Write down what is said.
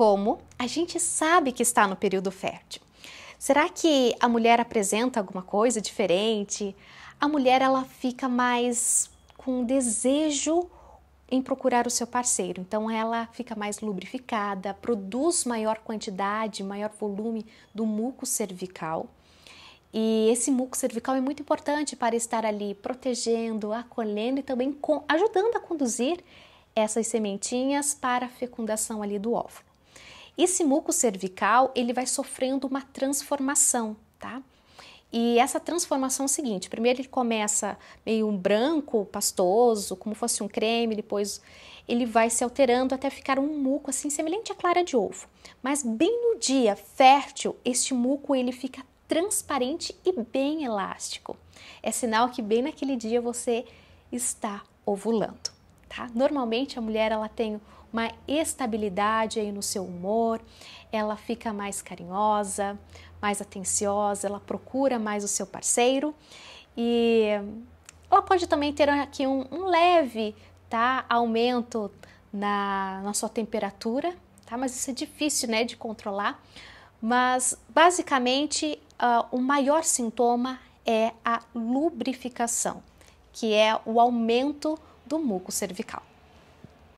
como a gente sabe que está no período fértil? Será que a mulher apresenta alguma coisa diferente? A mulher ela fica mais com desejo em procurar o seu parceiro. Então ela fica mais lubrificada, produz maior quantidade, maior volume do muco cervical. E esse muco cervical é muito importante para estar ali protegendo, acolhendo e também ajudando a conduzir essas sementinhas para a fecundação ali do óvulo. Esse muco cervical, ele vai sofrendo uma transformação, tá? E essa transformação é o seguinte: primeiro ele começa meio um branco, pastoso, como fosse um creme, depois ele vai se alterando até ficar um muco assim semelhante à clara de ovo. Mas bem no dia fértil, este muco ele fica transparente e bem elástico. É sinal que bem naquele dia você está ovulando. Tá? Normalmente a mulher ela tem uma estabilidade aí no seu humor, ela fica mais carinhosa, mais atenciosa, ela procura mais o seu parceiro e ela pode também ter aqui um, um leve tá, aumento na, na sua temperatura, tá? mas isso é difícil né, de controlar. Mas basicamente uh, o maior sintoma é a lubrificação, que é o aumento do muco cervical.